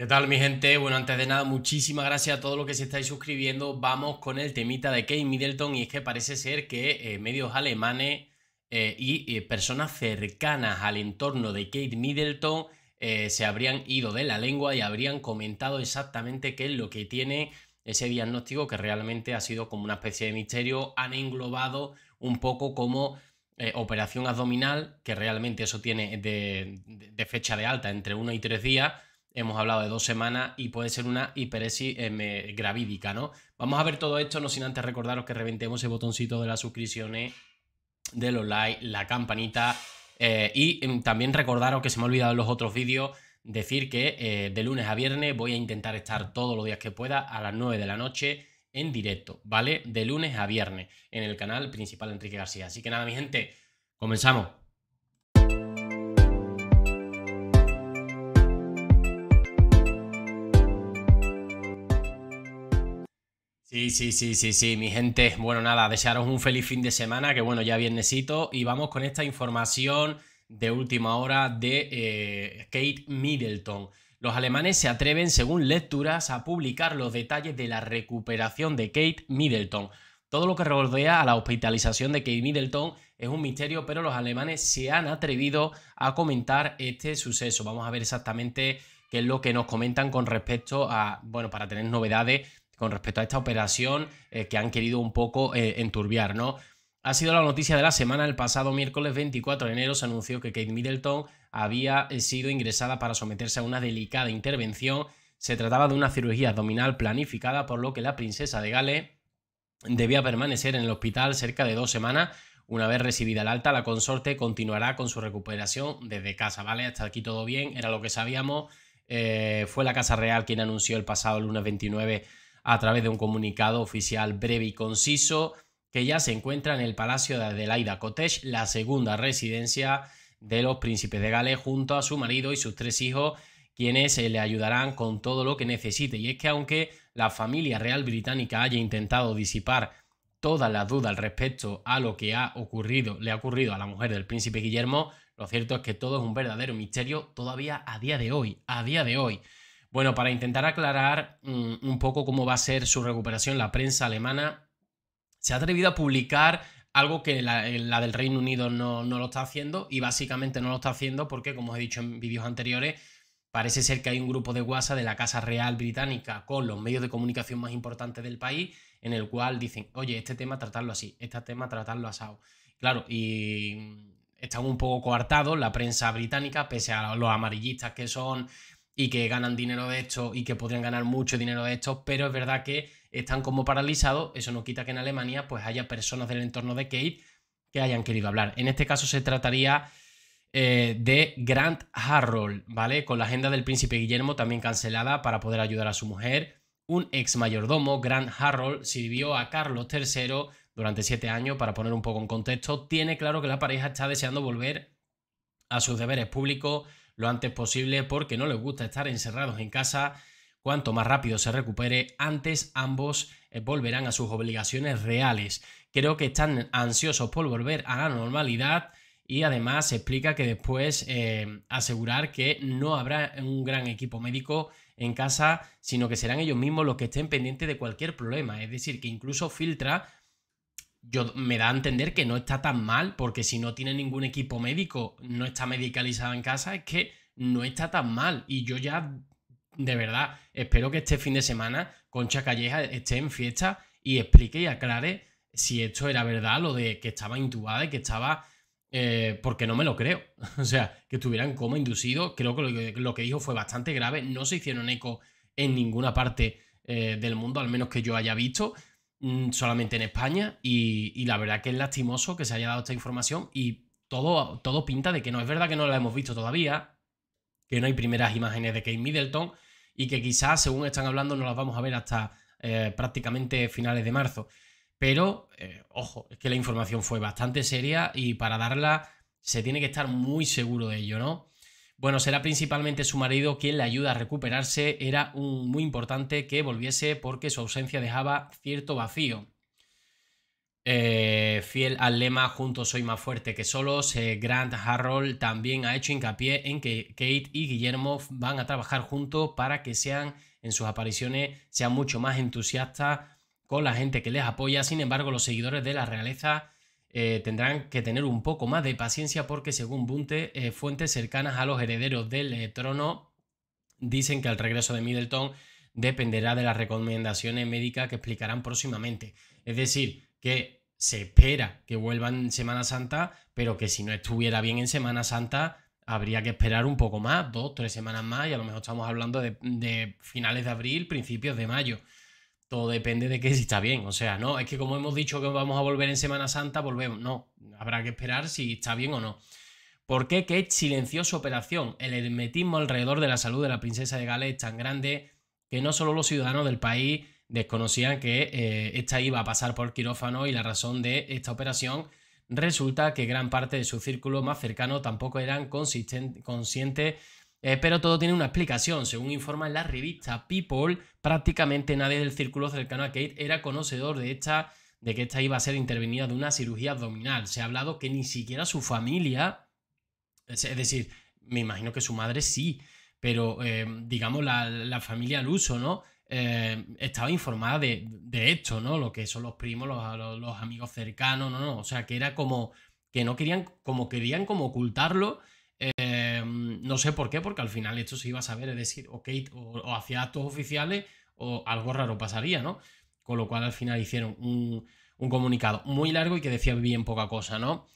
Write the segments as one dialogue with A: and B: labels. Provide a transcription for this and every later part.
A: ¿Qué tal mi gente? Bueno, antes de nada, muchísimas gracias a todos los que se estáis suscribiendo. Vamos con el temita de Kate Middleton y es que parece ser que eh, medios alemanes eh, y personas cercanas al entorno de Kate Middleton eh, se habrían ido de la lengua y habrían comentado exactamente qué es lo que tiene ese diagnóstico que realmente ha sido como una especie de misterio. Han englobado un poco como operación abdominal, que realmente eso tiene de, fecha de alta entre uno y tres días, Hemos hablado de dos semanas y puede ser una hiperesis eh, gravídica, ¿no? Vamos a ver todo esto, no sin antes recordaros que reventemos el botoncito de las suscripciones, de los likes, la campanita. Eh, y em, también recordaros que se me ha olvidado en los otros vídeos decir que eh, de lunes a viernes voy a intentar estar todos los días que pueda a las 9 de la noche en directo, ¿vale? De lunes a viernes en el canal principal Enrique García. Así que nada, mi gente, comenzamos. Sí, sí, sí, sí, sí, mi gente. Bueno, nada, desearos un feliz fin de semana, que bueno, ya viernesito, y vamos con esta información de última hora de eh, Kate Middleton. Los alemanes se atreven, según lecturas, a publicar los detalles de la recuperación de Kate Middleton. Todo lo que rodea a la hospitalización de Kate Middleton es un misterio, pero los alemanes se han atrevido a comentar este suceso. Vamos a ver exactamente qué es lo que nos comentan con respecto a, bueno, para tener novedades con respecto a esta operación eh, que han querido un poco eh, enturbiar, ¿no? Ha sido la noticia de la semana. El pasado miércoles 24 de enero se anunció que Kate Middleton había eh, sido ingresada para someterse a una delicada intervención. Se trataba de una cirugía abdominal planificada, por lo que la princesa de Gales debía permanecer en el hospital cerca de dos semanas. Una vez recibida el alta, la consorte continuará con su recuperación desde casa, ¿vale? Hasta aquí todo bien, era lo que sabíamos. fue la Casa Real quien anunció el pasado lunes 29 a través de un comunicado oficial breve y conciso que ya se encuentra en el Palacio de Adelaida Cottage, la segunda residencia de los príncipes de Gales, junto a su marido y sus tres hijos, quienes eh, le ayudarán con todo lo que necesite. Y es que aunque la familia real británica haya intentado disipar todas las dudas al respecto a lo que ha ocurrido, le ha ocurrido a la mujer del príncipe Guillermo, lo cierto es que todo es un verdadero misterio todavía a día de hoy, a día de hoy. Bueno, para intentar aclarar mm, un poco cómo va a ser su recuperación, la prensa alemana se ha atrevido a publicar algo que eh, la, del Reino Unido no, no, lo está haciendo y básicamente no lo está haciendo porque, como os he dicho en vídeos anteriores, parece ser que hay un grupo de WhatsApp de la Casa Real Británica con los medios de comunicación más importantes del país en el cual dicen, oye, este tema tratarlo así, este tema tratarlo asado. Claro, y mm, están un poco coartado la prensa británica, pese a los amarillistas que son y que ganan dinero de esto y que podrían ganar mucho dinero de esto, pero es verdad que están como paralizados. Eso no quita que en Alemania pues haya personas del entorno de Kate que hayan querido hablar. En este caso se trataría eh, de Grant Harold ¿vale? Con la agenda del príncipe Guillermo también cancelada para poder ayudar a su mujer. Un ex mayordomo, Grant Harold, sirvió a Carlos III durante siete años, para poner un poco en contexto. Tiene claro que la pareja está deseando volver a sus deberes públicos lo antes posible porque no les gusta estar encerrados en casa. Cuanto más rápido se recupere, antes ambos eh, volverán a sus obligaciones reales. Creo que están ansiosos por volver a la normalidad y además se explica que después em, asegurar que no habrá un gran equipo médico en casa, sino que serán ellos mismos los que estén pendientes de cualquier problema. Es decir, que incluso filtra yo me da a entender que no está tan mal, porque si no tiene ningún equipo médico, no está medicalizada en casa, es que no está tan mal. Y yo ya, de verdad, espero que este fin de semana Concha Calleja esté en fiesta y explique y aclare si esto era verdad, lo de que estaba intubada y que estaba... Eh, porque no me lo creo. o sea, que estuvieran como inducido. Creo que lo, que dijo fue bastante grave. No se hicieron eco en ninguna parte eh, del mundo, al menos que yo haya visto. Mm, solamente en España y, la verdad que es lastimoso que se haya dado esta información y todo, todo pinta de que no. Es verdad que no la hemos visto todavía, que no hay primeras imágenes de Kate Middleton y que quizás, según están hablando, no las vamos a ver hasta eh, prácticamente finales de marzo. Pero, eh, ojo, es que la información fue bastante seria y para darla se tiene que estar muy seguro de ello, ¿no? Bueno, será principalmente su marido quien le ayuda a recuperarse. Era muy importante que volviese porque su ausencia dejaba cierto vacío. Eh, fiel al lema Juntos soy más fuerte que solos, eh, Grant Harold también ha hecho hincapié en que Kate y Guillermo van a trabajar juntos para que sean en sus apariciones sean mucho más entusiastas con la gente que les apoya. Sin embargo, los seguidores de la realeza eh, tendrán que tener un poco más de paciencia porque según Bunte, eh, fuentes cercanas a los herederos del eh, trono dicen que el regreso de Middleton dependerá de las recomendaciones médicas que explicarán próximamente. Es decir, que se espera que vuelvan en Semana Santa, pero que si no estuviera bien en Semana Santa, habría que esperar un poco más, dos, o tres semanas más, y a lo mejor estamos hablando de finales de abril, principios de mayo todo depende de que si está bien. O sea, no, es que como hemos dicho que vamos a volver en Semana Santa, volvemos. No, habrá que esperar si está bien o no. ¿Por qué Kate silenció su operación? El hermetismo alrededor de la salud de la princesa de Gales es tan grande que no solo los ciudadanos del país desconocían que eh, esta iba a pasar por quirófano y la razón de esta operación resulta que gran parte de su círculo más cercano tampoco eran conscientes eh, pero todo tiene una explicación. Según informa la revista People, prácticamente nadie del círculo cercano a Kate era conocedor de esta de que esta iba a ser intervenida de una cirugía abdominal. Se ha hablado que ni siquiera su familia, es decir, me imagino que su madre sí, pero eh, digamos la, familia Luso, uso, ¿no? Eh, estaba informada de, de, esto, ¿no? Lo que son los primos, los, los, amigos cercanos, no, no. O sea, que era como que no querían, como querían como ocultarlo Em, no sé por qué, porque al final esto se iba a saber, es decir, o Kate o, hacía actos oficiales o algo raro pasaría, ¿no? Con lo cual al final hicieron un, comunicado muy largo y que decía bien poca cosa, ¿no?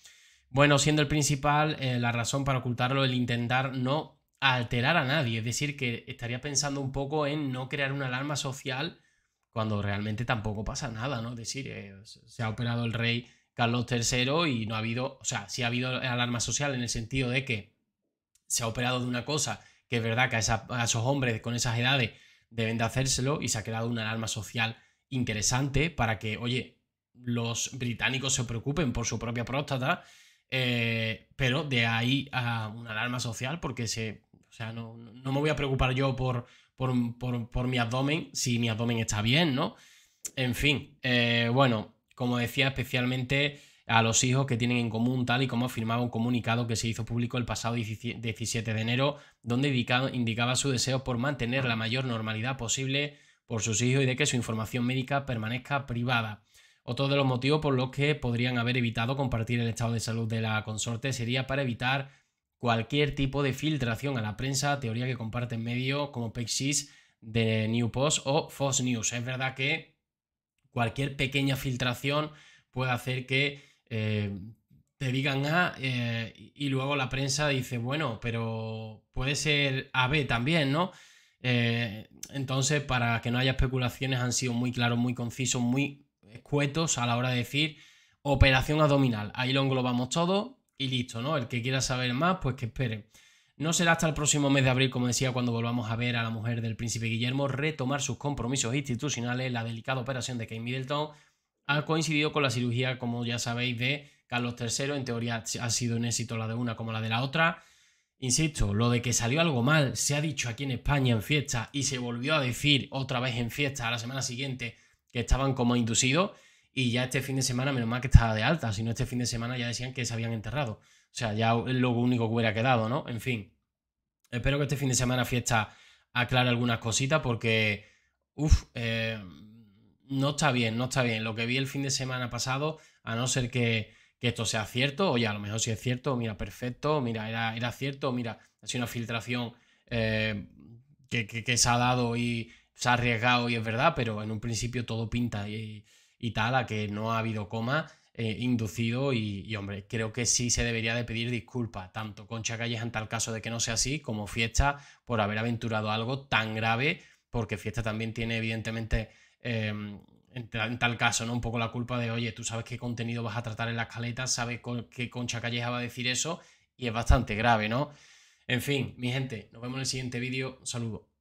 A: Bueno, siendo el principal, eh, la razón para ocultarlo, el intentar no alterar a nadie, es decir, que estaría pensando un poco en no crear una alarma social cuando realmente tampoco pasa nada, ¿no? Es decir, eh, se ha operado el rey Carlos III y no ha habido, o sea, sí ha habido alarma social en el sentido de que se ha operado de una cosa que es verdad que a, esos hombres con esas edades deben de hacérselo y se ha creado una alarma social interesante para que, oye, los británicos se preocupen por su propia próstata, eh, pero de ahí a una alarma social porque se, o sea, no, me voy a preocupar yo por, por, mi abdomen si mi abdomen está bien, ¿no? En fin, eh, bueno, como decía, especialmente a los hijos que tienen en común, tal y como afirmaba un comunicado que se hizo público el pasado 17 de enero, donde indicaba su deseo por mantener la mayor normalidad posible por sus hijos y de que su información médica permanezca privada. Otro de los motivos por los que podrían haber evitado compartir el estado de salud de la consorte sería para evitar cualquier tipo de filtración a la prensa, teoría que comparten medios como Pexis, The New Post o Fox News. Es verdad que cualquier pequeña filtración puede hacer que eh, te digan A ah", eh, y luego la prensa dice, bueno, pero puede ser AB también, ¿no? Eh, entonces, para que no haya especulaciones, han sido muy claros, muy concisos, muy escuetos a la hora de decir operación abdominal. Ahí lo englobamos todo y listo, ¿no? El que quiera saber más, pues que espere. No será hasta el próximo mes de abril, como decía, cuando volvamos a ver a la mujer del príncipe Guillermo retomar sus compromisos institucionales. La delicada operación de Kate Middleton ha coincidido con la cirugía, como ya sabéis, de Carlos III. En teoría ha sido un éxito la de una como la de la otra. Insisto, lo de que salió algo mal se ha dicho aquí en España en fiesta y se volvió a decir otra vez en fiesta a la semana siguiente que estaban como inducidos. Y ya este fin de semana, menos mal que estaba de alta, si no este fin de semana ya decían que se habían enterrado. O sea, ya es lo único que hubiera quedado, ¿no? En fin. Espero que este fin de semana fiesta aclare algunas cositas porque, uff, eh, no está bien, no está bien. Lo que vi el fin de semana pasado, a no ser que, esto sea cierto, ya a lo mejor si es cierto, mira, perfecto, mira, era, cierto, mira, ha sido una filtración eh, que, se ha dado y se ha arriesgado y es verdad, pero en un principio todo pinta y y tal, a que no ha habido coma eh, inducido y, hombre, creo que sí se debería de pedir disculpas, tanto Concha Calleja en tal caso de que no sea así, como Fiesta por haber aventurado algo tan grave, porque Fiesta también tiene evidentemente... Em, en, tal caso, ¿no? Un poco la culpa de, oye, tú sabes qué contenido vas a tratar en la caletas, sabes qué Concha Calleja va a decir eso, y es bastante grave, ¿no? En fin, mi gente, nos vemos en el siguiente vídeo. Saludos.